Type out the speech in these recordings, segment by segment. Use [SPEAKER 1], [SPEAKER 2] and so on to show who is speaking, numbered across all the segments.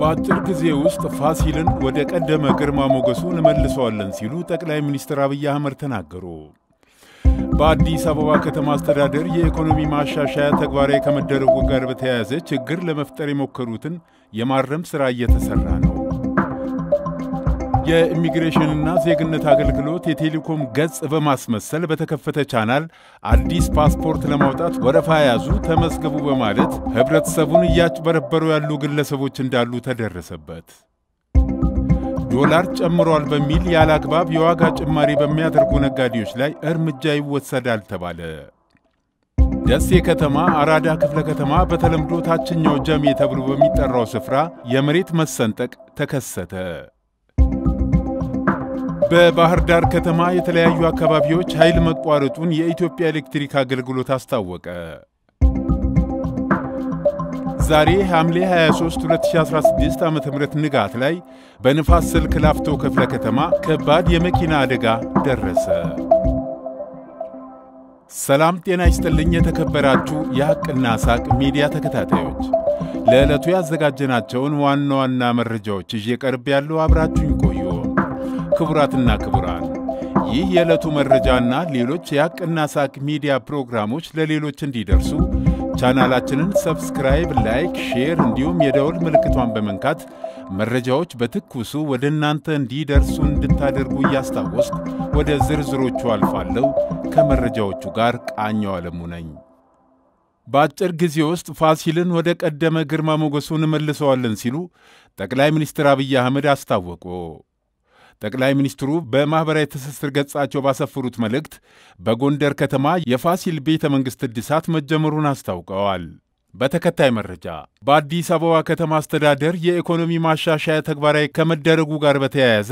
[SPEAKER 1] በአጭር ጊዜ ውስጥ ፋሲልን ወደ ቀደመ ግርማ ሞገሱ እንመልሰዋለን ሲሉ ጠቅላይ ሚኒስትር አብይ አህመድ ተናገሩ። በአዲስ አበባ ከተማ አስተዳደር የኢኮኖሚ ማሻሻያ ተግባራዊ ከመደረጉ ጋር በተያያዘ ችግር ለመፍጠር የሞከሩትን የማረም ሥራ እየተሠራ ነው። የኢሚግሬሽንና ዜግነት አገልግሎት የቴሌኮም ገጽ በማስመሰል በተከፈተ ቻናል አዲስ ፓስፖርት ለማውጣት ወረፋ ያዙ፣ ተመዝገቡ በማለት ህብረተሰቡን እያጭበረበሩ ያሉ ግለሰቦች እንዳሉ ተደረሰበት። ዶላር ጨምሯል በሚል ያለ አግባብ የዋጋ ጭማሪ በሚያደርጉ ነጋዴዎች ላይ እርምጃ ይወሰዳል ተባለ። ደሴ ከተማ አራዳ ክፍለ ከተማ በተለምዶ ታችኛው ጀሜ ተብሎ በሚጠራው ስፍራ የመሬት መሰንጠቅ ተከሰተ። በባህር ዳር ከተማ የተለያዩ አካባቢዎች ኃይል መቋረጡን የኢትዮጵያ ኤሌክትሪክ አገልግሎት አስታወቀ። ዛሬ ሐምሌ 23 2016 ዓ ም ንጋት ላይ በንፋስ ስልክ ላፍቶ ክፍለ ከተማ ከባድ የመኪና አደጋ ደረሰ። ሰላም ጤና ይስጥልኝ። የተከበራችሁ የሐቅና ሳቅ ሚዲያ ተከታታዮች ለዕለቱ ያዘጋጀናቸውን ዋና ዋና መረጃዎች ይዤ ቀርብ ያለው አብራችሁኝ ቆዩ። ክቡራትና ክቡራን ይህ የዕለቱ መረጃና ሌሎች የአቅና ሳቅ ሚዲያ ፕሮግራሞች ለሌሎች እንዲደርሱ ቻናላችንን ሰብስክራይብ፣ ላይክ፣ ሼር እንዲሁም የደውል ምልክቷን በመንካት መረጃዎች በትኩሱ ወደ እናንተ እንዲደርሱ እንድታደርጉ እያስታወስኩ ወደ ዝርዝሮቹ አልፋለሁ። ከመረጃዎቹ ጋር ቃኘው አለሙ ነኝ። በአጭር ጊዜ ውስጥ ፋሲልን ወደ ቀደመ ግርማ ሞገሱ እንመልሰዋለን ሲሉ ጠቅላይ ሚኒስትር አብይ አህመድ አስታወቁ። ጠቅላይ ሚኒስትሩ በማኅበራዊ ትስስር ገጻቸው ባሰፈሩት መልእክት በጎንደር ከተማ የፋሲል ቤተ መንግሥት እድሳት መጀመሩን አስታውቀዋል። በተከታይ መረጃ በአዲስ አበባ ከተማ አስተዳደር የኢኮኖሚ ማሻሻያ ተግባራዊ ከመደረጉ ጋር በተያያዘ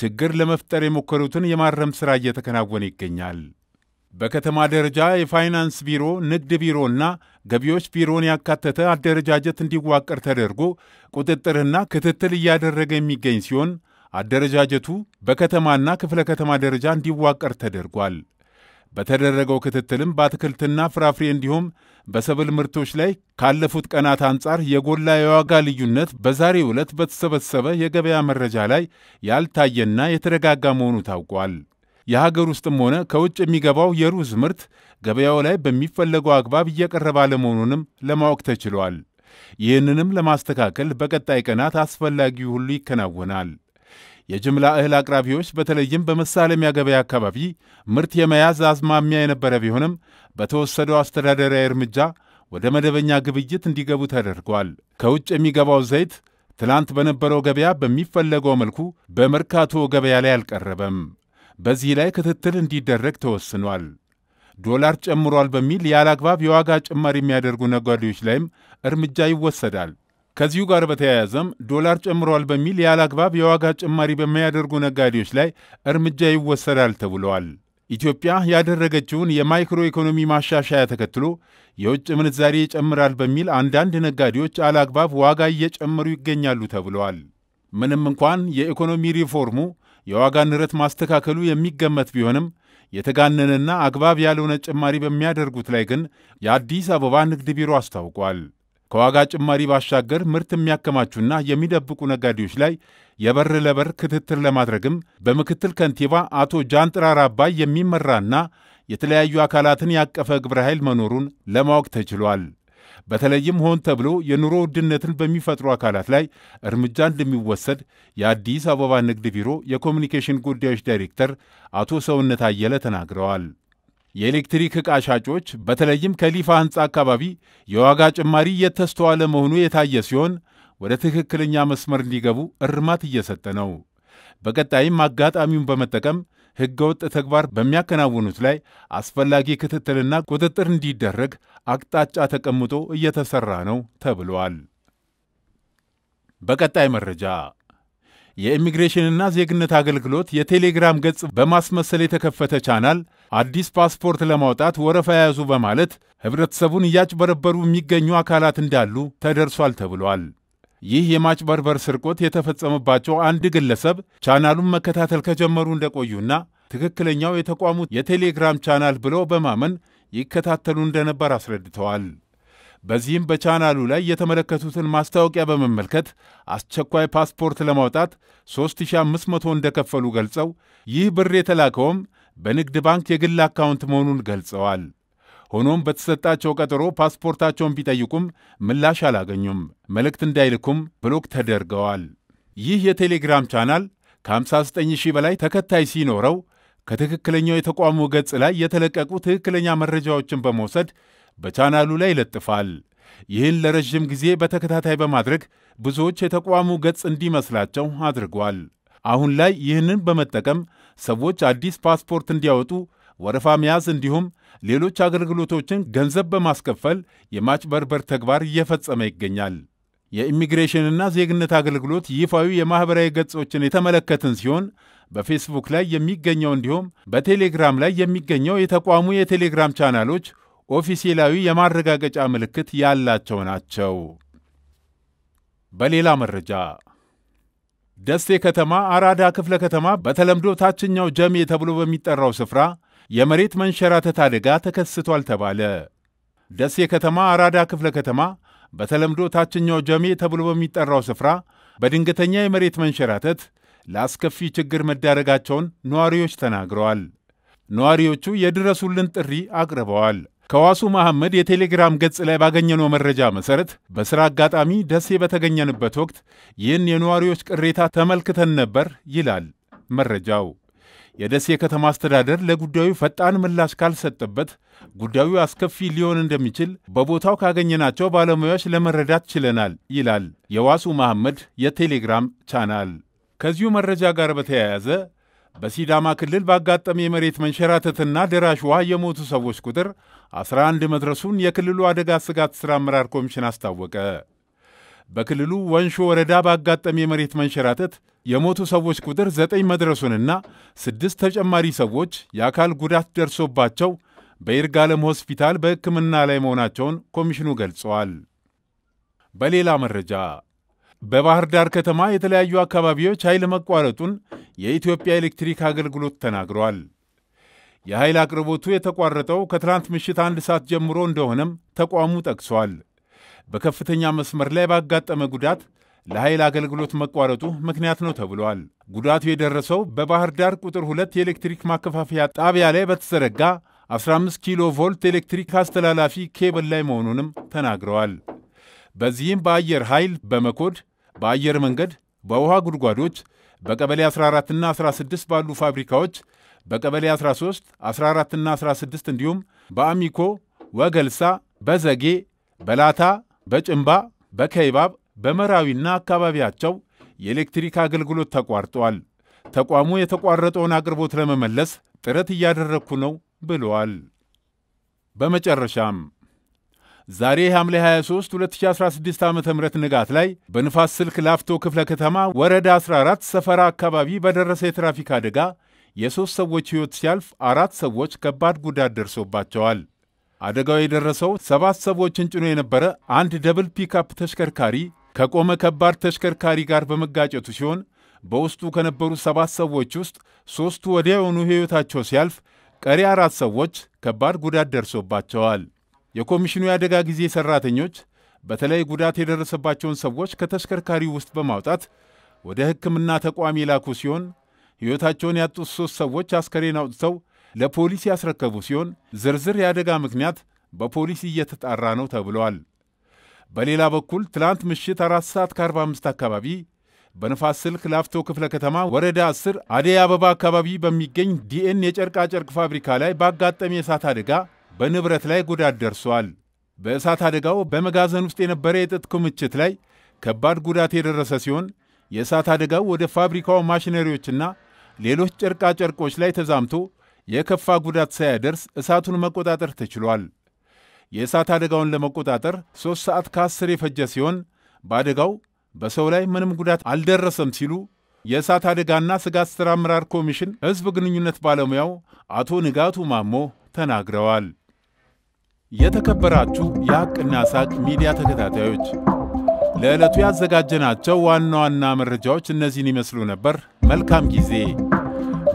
[SPEAKER 1] ችግር ለመፍጠር የሞከሩትን የማረም ሥራ እየተከናወነ ይገኛል። በከተማ ደረጃ የፋይናንስ ቢሮ፣ ንግድ ቢሮና ገቢዎች ቢሮን ያካተተ አደረጃጀት እንዲዋቀር ተደርጎ ቁጥጥርና ክትትል እያደረገ የሚገኝ ሲሆን አደረጃጀቱ በከተማና ክፍለ ከተማ ደረጃ እንዲዋቀር ተደርጓል። በተደረገው ክትትልም በአትክልትና ፍራፍሬ እንዲሁም በሰብል ምርቶች ላይ ካለፉት ቀናት አንጻር የጎላ የዋጋ ልዩነት በዛሬ ዕለት በተሰበሰበ የገበያ መረጃ ላይ ያልታየና የተረጋጋ መሆኑ ታውቋል። የሀገር ውስጥም ሆነ ከውጭ የሚገባው የሩዝ ምርት ገበያው ላይ በሚፈለገው አግባብ እየቀረበ አለመሆኑንም ለማወቅ ተችሏል። ይህንንም ለማስተካከል በቀጣይ ቀናት አስፈላጊ ሁሉ ይከናወናል። የጅምላ እህል አቅራቢዎች በተለይም በመሳለሚያ ገበያ አካባቢ ምርት የመያዝ አዝማሚያ የነበረ ቢሆንም በተወሰደው አስተዳደራዊ እርምጃ ወደ መደበኛ ግብይት እንዲገቡ ተደርጓል። ከውጭ የሚገባው ዘይት ትላንት በነበረው ገበያ በሚፈለገው መልኩ በመርካቶ ገበያ ላይ አልቀረበም። በዚህ ላይ ክትትል እንዲደረግ ተወስኗል። ዶላር ጨምሯል በሚል ያለ አግባብ የዋጋ ጭማሪ የሚያደርጉ ነጋዴዎች ላይም እርምጃ ይወሰዳል። ከዚሁ ጋር በተያያዘም ዶላር ጨምሯል በሚል ያለ አግባብ የዋጋ ጭማሪ በሚያደርጉ ነጋዴዎች ላይ እርምጃ ይወሰዳል ተብለዋል። ኢትዮጵያ ያደረገችውን የማይክሮ ኢኮኖሚ ማሻሻያ ተከትሎ የውጭ ምንዛሪ ይጨምራል በሚል አንዳንድ ነጋዴዎች አላግባብ ዋጋ እየጨመሩ ይገኛሉ ተብለዋል። ምንም እንኳን የኢኮኖሚ ሪፎርሙ የዋጋ ንረት ማስተካከሉ የሚገመት ቢሆንም የተጋነነና አግባብ ያልሆነ ጭማሪ በሚያደርጉት ላይ ግን የአዲስ አበባ ንግድ ቢሮ አስታውቋል። ከዋጋ ጭማሪ ባሻገር ምርት የሚያከማቹና የሚደብቁ ነጋዴዎች ላይ የበር ለበር ክትትል ለማድረግም በምክትል ከንቲባ አቶ ጃንጥራር አባይ የሚመራና የተለያዩ አካላትን ያቀፈ ግብረ ኃይል መኖሩን ለማወቅ ተችሏል። በተለይም ሆን ተብሎ የኑሮ ውድነትን በሚፈጥሩ አካላት ላይ እርምጃ እንደሚወሰድ የአዲስ አበባ ንግድ ቢሮ የኮሚኒኬሽን ጉዳዮች ዳይሬክተር አቶ ሰውነት አየለ ተናግረዋል። የኤሌክትሪክ ዕቃ ሻጮች በተለይም ከሊፋ ሕንፃ አካባቢ የዋጋ ጭማሪ እየተስተዋለ መሆኑ የታየ ሲሆን ወደ ትክክለኛ መስመር እንዲገቡ እርማት እየሰጠ ነው። በቀጣይም አጋጣሚውን በመጠቀም ሕገወጥ ተግባር በሚያከናውኑት ላይ አስፈላጊ ክትትልና ቁጥጥር እንዲደረግ አቅጣጫ ተቀምጦ እየተሰራ ነው ተብሏል። በቀጣይ መረጃ የኢሚግሬሽንና ዜግነት አገልግሎት የቴሌግራም ገጽ በማስመሰል የተከፈተ ቻናል አዲስ ፓስፖርት ለማውጣት ወረፋ የያዙ በማለት ህብረተሰቡን እያጭበረበሩ የሚገኙ አካላት እንዳሉ ተደርሷል ተብሏል። ይህ የማጭበርበር ስርቆት የተፈጸመባቸው አንድ ግለሰብ ቻናሉን መከታተል ከጀመሩ እንደቆዩና ትክክለኛው የተቋሙ የቴሌግራም ቻናል ብለው በማመን ይከታተሉ እንደነበር አስረድተዋል። በዚህም በቻናሉ ላይ የተመለከቱትን ማስታወቂያ በመመልከት አስቸኳይ ፓስፖርት ለማውጣት 3500 እንደከፈሉ ገልጸው ይህ ብር የተላከውም በንግድ ባንክ የግል አካውንት መሆኑን ገልጸዋል። ሆኖም በተሰጣቸው ቀጠሮ ፓስፖርታቸውን ቢጠይቁም ምላሽ አላገኙም። መልእክት እንዳይልኩም ብሎክ ተደርገዋል። ይህ የቴሌግራም ቻናል ከ59 ሺህ በላይ ተከታይ ሲኖረው ከትክክለኛው የተቋሙ ገጽ ላይ የተለቀቁ ትክክለኛ መረጃዎችን በመውሰድ በቻናሉ ላይ ይለጥፋል። ይህን ለረዥም ጊዜ በተከታታይ በማድረግ ብዙዎች የተቋሙ ገጽ እንዲመስላቸው አድርጓል። አሁን ላይ ይህንን በመጠቀም ሰዎች አዲስ ፓስፖርት እንዲያወጡ፣ ወረፋ መያዝ፣ እንዲሁም ሌሎች አገልግሎቶችን ገንዘብ በማስከፈል የማጭበርበር ተግባር እየፈጸመ ይገኛል። የኢሚግሬሽንና ዜግነት አገልግሎት ይፋዊ የማኅበራዊ ገጾችን የተመለከትን ሲሆን በፌስቡክ ላይ የሚገኘው እንዲሁም በቴሌግራም ላይ የሚገኘው የተቋሙ የቴሌግራም ቻናሎች ኦፊሴላዊ የማረጋገጫ ምልክት ያላቸው ናቸው። በሌላ መረጃ ደሴ ከተማ አራዳ ክፍለ ከተማ በተለምዶ ታችኛው ጀሜ ተብሎ በሚጠራው ስፍራ የመሬት መንሸራተት አደጋ ተከስቷል ተባለ። ደሴ ከተማ አራዳ ክፍለ ከተማ በተለምዶ ታችኛው ጀሜ ተብሎ በሚጠራው ስፍራ በድንገተኛ የመሬት መንሸራተት ለአስከፊ ችግር መዳረጋቸውን ነዋሪዎች ተናግረዋል። ነዋሪዎቹ የድረሱልን ጥሪ አቅርበዋል። ከዋሱ መሐመድ የቴሌግራም ገጽ ላይ ባገኘነው መረጃ መሰረት በሥራ አጋጣሚ ደሴ በተገኘንበት ወቅት ይህን የነዋሪዎች ቅሬታ ተመልክተን ነበር ይላል መረጃው። የደሴ ከተማ አስተዳደር ለጉዳዩ ፈጣን ምላሽ ካልሰጠበት ጉዳዩ አስከፊ ሊሆን እንደሚችል በቦታው ካገኘናቸው ባለሙያዎች ለመረዳት ችለናል ይላል የዋሱ መሐመድ የቴሌግራም ቻናል። ከዚሁ መረጃ ጋር በተያያዘ በሲዳማ ክልል ባጋጠመ የመሬት መንሸራተትና ደራሽ ውሃ የሞቱ ሰዎች ቁጥር 11 መድረሱን የክልሉ አደጋ ስጋት ሥራ አመራር ኮሚሽን አስታወቀ። በክልሉ ወንሾ ወረዳ ባጋጠመ የመሬት መንሸራተት የሞቱ ሰዎች ቁጥር 9 መድረሱንና ስድስት ተጨማሪ ሰዎች የአካል ጉዳት ደርሶባቸው በይርጋለም ሆስፒታል በሕክምና ላይ መሆናቸውን ኮሚሽኑ ገልጸዋል። በሌላ መረጃ በባህር ዳር ከተማ የተለያዩ አካባቢዎች ኃይል መቋረጡን የኢትዮጵያ ኤሌክትሪክ አገልግሎት ተናግረዋል። የኃይል አቅርቦቱ የተቋረጠው ከትላንት ምሽት አንድ ሰዓት ጀምሮ እንደሆነም ተቋሙ ጠቅሷል። በከፍተኛ መስመር ላይ ባጋጠመ ጉዳት ለኃይል አገልግሎት መቋረጡ ምክንያት ነው ተብሏል። ጉዳቱ የደረሰው በባህር ዳር ቁጥር ሁለት የኤሌክትሪክ ማከፋፈያ ጣቢያ ላይ በተዘረጋ 15 ኪሎ ቮልት ኤሌክትሪክ አስተላላፊ ኬብል ላይ መሆኑንም ተናግረዋል። በዚህም በአየር ኃይል በመኮድ በአየር መንገድ፣ በውሃ ጉድጓዶች፣ በቀበሌ 14ና 16 ባሉ ፋብሪካዎች፣ በቀበሌ 13፣ 14ና 16 እንዲሁም በአሚኮ፣ ወገልሳ፣ በዘጌ፣ በላታ፣ በጭንባ፣ በከይባብ፣ በመራዊና አካባቢያቸው የኤሌክትሪክ አገልግሎት ተቋርጧል። ተቋሙ የተቋረጠውን አቅርቦት ለመመለስ ጥረት እያደረግኩ ነው ብለዋል። በመጨረሻም ዛሬ ሐምሌ 23 2016 ዓ ም ንጋት ላይ በንፋስ ስልክ ላፍቶ ክፍለ ከተማ ወረዳ 14 ሰፈራ አካባቢ በደረሰ የትራፊክ አደጋ የሦስት ሰዎች ሕይወት ሲያልፍ አራት ሰዎች ከባድ ጉዳት ደርሶባቸዋል። አደጋው የደረሰው ሰባት ሰዎችን ጭኖ የነበረ አንድ ደብል ፒክአፕ ተሽከርካሪ ከቆመ ከባድ ተሽከርካሪ ጋር በመጋጨቱ ሲሆን በውስጡ ከነበሩ ሰባት ሰዎች ውስጥ ሦስቱ ወዲያውኑ ሕይወታቸው ሲያልፍ ቀሪ አራት ሰዎች ከባድ ጉዳት ደርሶባቸዋል። የኮሚሽኑ የአደጋ ጊዜ ሰራተኞች በተለይ ጉዳት የደረሰባቸውን ሰዎች ከተሽከርካሪ ውስጥ በማውጣት ወደ ሕክምና ተቋም የላኩ ሲሆን ሕይወታቸውን ያጡት ሦስት ሰዎች አስከሬን አውጥተው ለፖሊስ ያስረከቡ ሲሆን ዝርዝር የአደጋ ምክንያት በፖሊስ እየተጣራ ነው ተብለዋል። በሌላ በኩል ትላንት ምሽት 4 ሰዓት ከ45 አካባቢ በንፋስ ስልክ ላፍቶ ክፍለ ከተማ ወረዳ 10 አደይ አበባ አካባቢ በሚገኝ ዲኤን የጨርቃጨርቅ ፋብሪካ ላይ ባጋጠመ የእሳት አደጋ በንብረት ላይ ጉዳት ደርሷል። በእሳት አደጋው በመጋዘን ውስጥ የነበረ የጥጥ ክምችት ላይ ከባድ ጉዳት የደረሰ ሲሆን የእሳት አደጋው ወደ ፋብሪካው ማሽነሪዎችና ሌሎች ጨርቃጨርቆች ላይ ተዛምቶ የከፋ ጉዳት ሳያደርስ እሳቱን መቆጣጠር ተችሏል። የእሳት አደጋውን ለመቆጣጠር ሦስት ሰዓት ከአስር የፈጀ ሲሆን በአደጋው በሰው ላይ ምንም ጉዳት አልደረሰም ሲሉ የእሳት አደጋና ስጋት ሥራ አመራር ኮሚሽን ሕዝብ ግንኙነት ባለሙያው አቶ ንጋቱ ማሞ ተናግረዋል። የተከበራችሁ የሐቅና ሳቅ ሚዲያ ተከታታዮች ለዕለቱ ያዘጋጀናቸው ዋና ዋና መረጃዎች እነዚህን ይመስሉ ነበር። መልካም ጊዜ።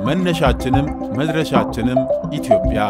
[SPEAKER 1] መነሻችንም መድረሻችንም ኢትዮጵያ።